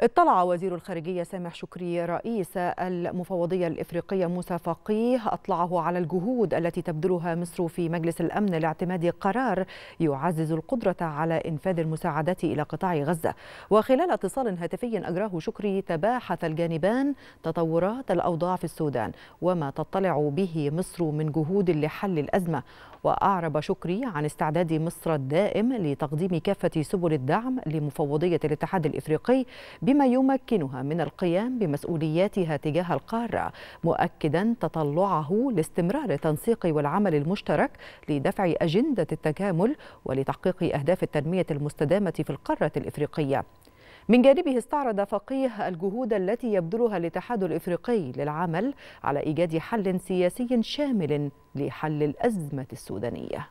اطلع وزير الخارجية سامح شكري رئيس المفوضية الإفريقية موسى فقيه أطلعه على الجهود التي تبذلها مصر في مجلس الأمن لاعتماد قرار يعزز القدرة على إنفاذ المساعدات إلى قطاع غزة وخلال اتصال هاتفي أجراه شكري تباحث الجانبان تطورات الأوضاع في السودان وما تطلع به مصر من جهود لحل الأزمة وأعرب شكري عن استعداد مصر الدائم لتقديم كافة سبل الدعم لمفوضية الاتحاد الإفريقي بما يمكنها من القيام بمسؤولياتها تجاه القارة مؤكدا تطلعه لاستمرار التنسيق والعمل المشترك لدفع أجندة التكامل ولتحقيق أهداف التنمية المستدامة في القارة الإفريقية من جانبه استعرض فقيه الجهود التي يبذلها الاتحاد الافريقي للعمل على ايجاد حل سياسي شامل لحل الازمه السودانيه